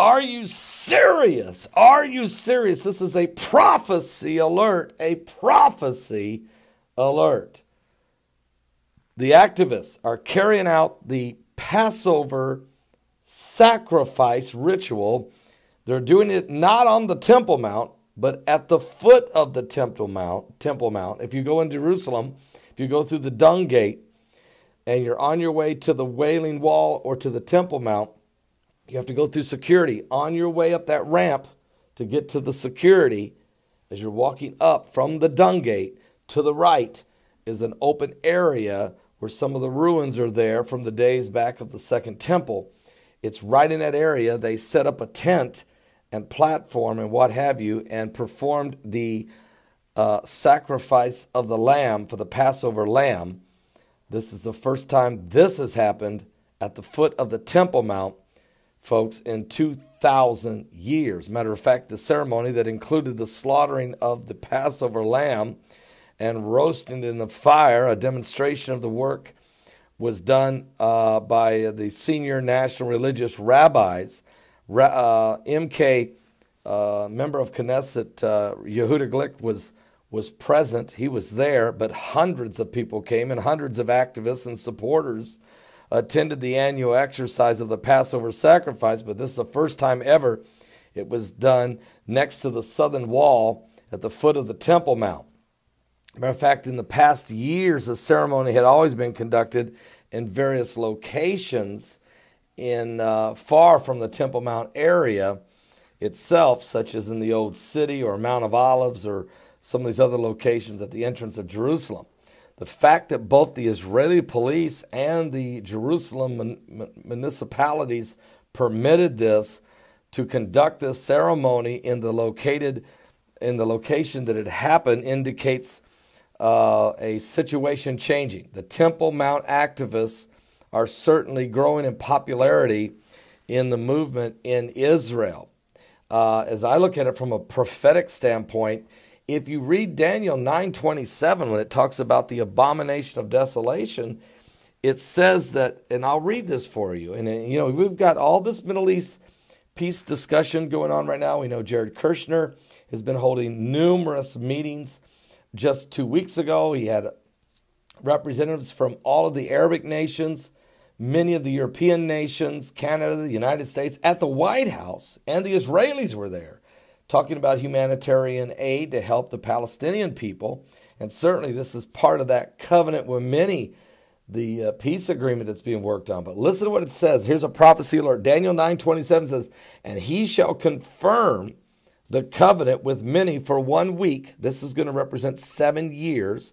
Are you serious? Are you serious? This is a prophecy alert, a prophecy alert. The activists are carrying out the Passover sacrifice ritual. They're doing it not on the Temple Mount, but at the foot of the Temple Mount, Temple Mount. If you go in Jerusalem, if you go through the Dung Gate and you're on your way to the Wailing Wall or to the Temple Mount, you have to go through security on your way up that ramp to get to the security. As you're walking up from the dung gate to the right is an open area where some of the ruins are there from the days back of the second temple. It's right in that area. They set up a tent and platform and what have you and performed the uh, sacrifice of the lamb for the Passover lamb. This is the first time this has happened at the foot of the Temple Mount folks, in 2,000 years. Matter of fact, the ceremony that included the slaughtering of the Passover lamb and roasting it in the fire, a demonstration of the work, was done uh, by the senior national religious rabbis. uh, MK, uh, member of Knesset, uh, Yehuda Glick, was was present. He was there, but hundreds of people came and hundreds of activists and supporters attended the annual exercise of the Passover sacrifice, but this is the first time ever it was done next to the southern wall at the foot of the Temple Mount. Matter of fact, in the past years, the ceremony had always been conducted in various locations in uh, far from the Temple Mount area itself, such as in the Old City or Mount of Olives or some of these other locations at the entrance of Jerusalem. The fact that both the Israeli police and the Jerusalem municipalities permitted this to conduct this ceremony in the located in the location that it happened indicates uh, a situation changing. The Temple Mount activists are certainly growing in popularity in the movement in Israel. Uh, as I look at it from a prophetic standpoint, if you read Daniel 9:27 when it talks about the abomination of desolation, it says that and I'll read this for you. And you know, we've got all this Middle East peace discussion going on right now. We know Jared Kushner has been holding numerous meetings. Just 2 weeks ago, he had representatives from all of the Arabic nations, many of the European nations, Canada, the United States at the White House, and the Israelis were there talking about humanitarian aid to help the Palestinian people. And certainly this is part of that covenant with many, the uh, peace agreement that's being worked on. But listen to what it says. Here's a prophecy alert. Daniel 9 27 says, And he shall confirm the covenant with many for one week. This is going to represent seven years.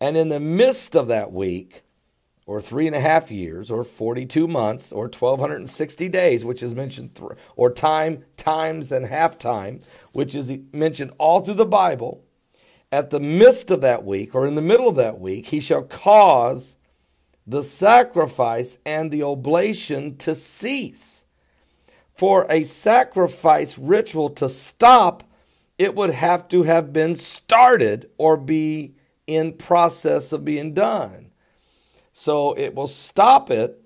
And in the midst of that week, or three and a half years, or 42 months, or 1,260 days, which is mentioned, th- or time, times, and half time, which is mentioned all through the Bible, at the midst of that week, or in the middle of that week, he shall cause the sacrifice and the oblation to cease. For a sacrifice ritual to stop, it would have to have been started or be in process of being done. So it will stop it.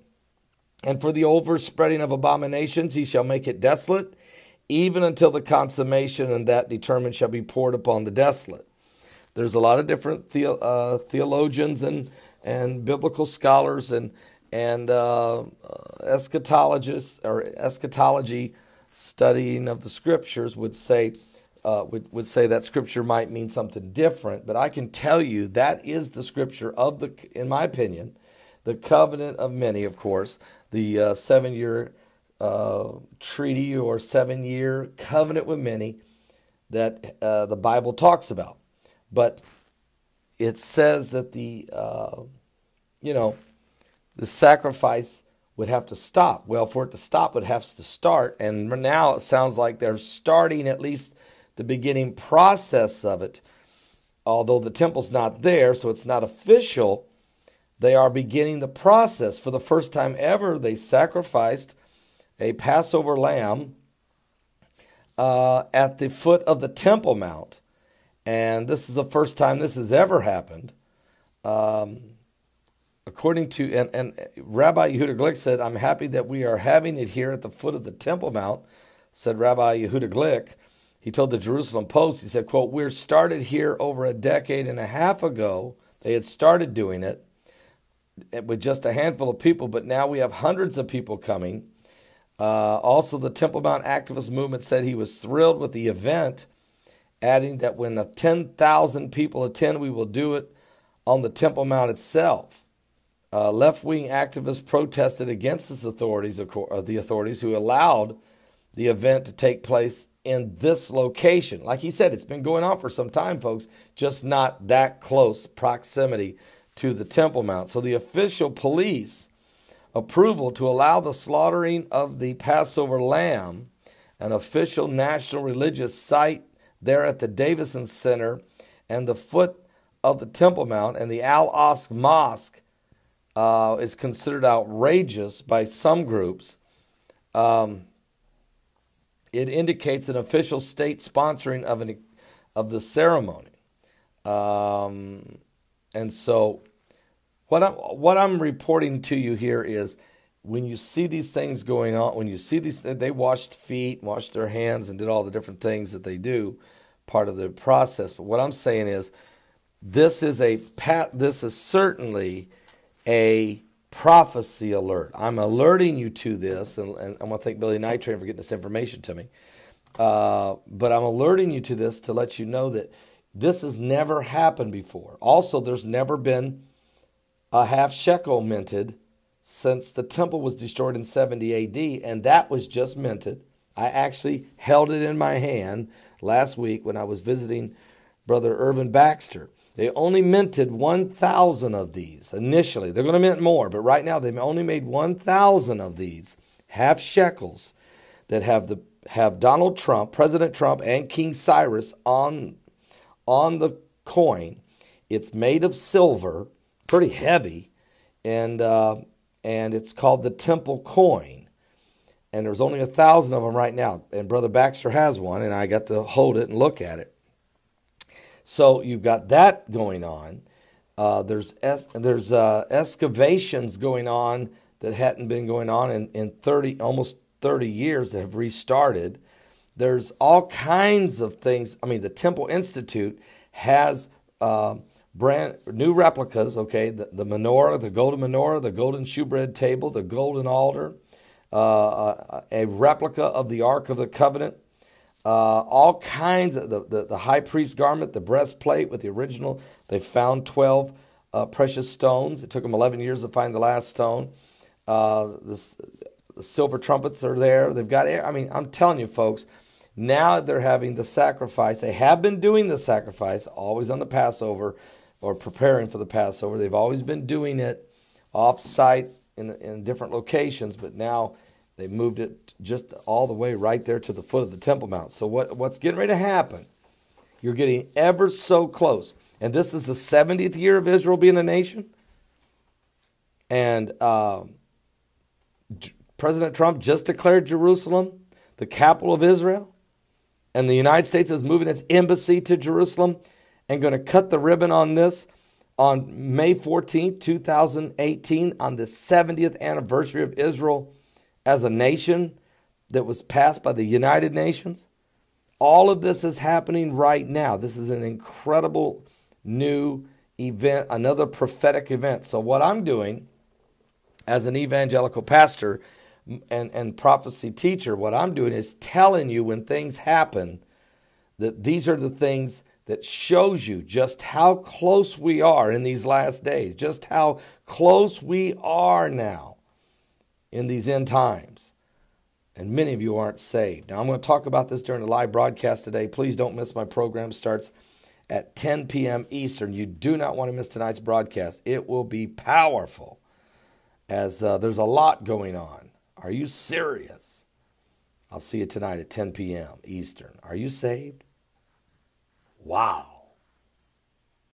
And for the overspreading of abominations, he shall make it desolate, even until the consummation, and that determined shall be poured upon the desolate. There's a lot of different the, uh, theologians and, and biblical scholars and, and uh, uh, eschatologists or eschatology studying of the scriptures would say, uh, would, would say that scripture might mean something different, but I can tell you that is the scripture of the, in my opinion, the covenant of many, of course, the uh, seven year uh, treaty or seven year covenant with many that uh, the Bible talks about. But it says that the, uh, you know, the sacrifice would have to stop. Well, for it to stop, it has to start. And now it sounds like they're starting at least the beginning process of it. Although the temple's not there, so it's not official they are beginning the process. For the first time ever, they sacrificed a Passover lamb uh, at the foot of the Temple Mount. And this is the first time this has ever happened. Um, according to and, and, Rabbi Yehuda Glick said, "I'm happy that we are having it here at the foot of the Temple Mount," said Rabbi Yehuda Glick. He told the Jerusalem Post, he said, "quote We're started here over a decade and a half ago. They had started doing it, with just a handful of people, but now we have hundreds of people coming. Uh, also, the Temple Mount activist movement said he was thrilled with the event, adding that when 10,000 people attend, we will do it on the Temple Mount itself. Uh, left-wing activists protested against this authorities, uh, the authorities who allowed the event to take place in this location. Like he said, it's been going on for some time, folks, just not that close proximity to the Temple Mount. So the official police approval to allow the slaughtering of the Passover lamb, an official national religious site there at the Davison Center and the foot of the Temple Mount and the Al Osk Mosque uh, is considered outrageous by some groups. Um, it indicates an official state sponsoring of an of the ceremony. Um, and so what I'm, what I'm reporting to you here is when you see these things going on, when you see these, they washed feet, washed their hands, and did all the different things that they do, part of the process. But what I'm saying is, this is a pat. This is certainly a prophecy alert. I'm alerting you to this, and, and I want to thank Billy Nitrain for getting this information to me. Uh, but I'm alerting you to this to let you know that this has never happened before. Also, there's never been a half shekel minted since the temple was destroyed in 70 AD, and that was just minted. I actually held it in my hand last week when I was visiting Brother Irvin Baxter. They only minted 1,000 of these initially. They're going to mint more, but right now they've only made 1,000 of these half shekels that have the have Donald Trump, President Trump, and King Cyrus on on the coin. It's made of silver, pretty heavy, and uh, and it's called the temple coin. And there's only a thousand of them right now. And Brother Baxter has one, and I got to hold it and look at it. So you've got that going on. Uh, there's es- there's uh, excavations going on that hadn't been going on in, in 30 almost 30 years that have restarted there's all kinds of things. I mean, the Temple Institute has uh, brand new replicas. Okay, the, the, menorah, the golden menorah, the golden shewbread table, the golden altar, uh, a replica of the Ark of the Covenant. Uh, all kinds of the, the, the, high priest garment, the breastplate with the original. They found 12 uh, precious stones. It took them 11 years to find the last stone. Uh, this, the silver trumpets are there. They've got, I mean, I'm telling you, folks, now they're having the sacrifice. They have been doing the sacrifice always on the Passover or preparing for the Passover. They've always been doing it off site in, in different locations, but now they moved it just all the way right there to the foot of the Temple Mount. So, what, what's getting ready to happen? You're getting ever so close. And this is the 70th year of Israel being a nation. And uh, President Trump just declared Jerusalem the capital of Israel and the United States is moving its embassy to Jerusalem and going to cut the ribbon on this on May 14, 2018, on the 70th anniversary of Israel as a nation that was passed by the United Nations. All of this is happening right now. This is an incredible new event, another prophetic event. So, what I'm doing as an evangelical pastor and, and prophecy teacher, what I'm doing is telling you when things happen that these are the things that shows you just how close we are in these last days, just how close we are now in these end times. And many of you aren't saved. Now, I'm going to talk about this during the live broadcast today. Please don't miss my program starts at 10 p.m. Eastern. You do not want to miss tonight's broadcast. It will be powerful as uh, there's a lot going on. Are you serious? I'll see you tonight at 10 p.m. Eastern. Are you saved? Wow.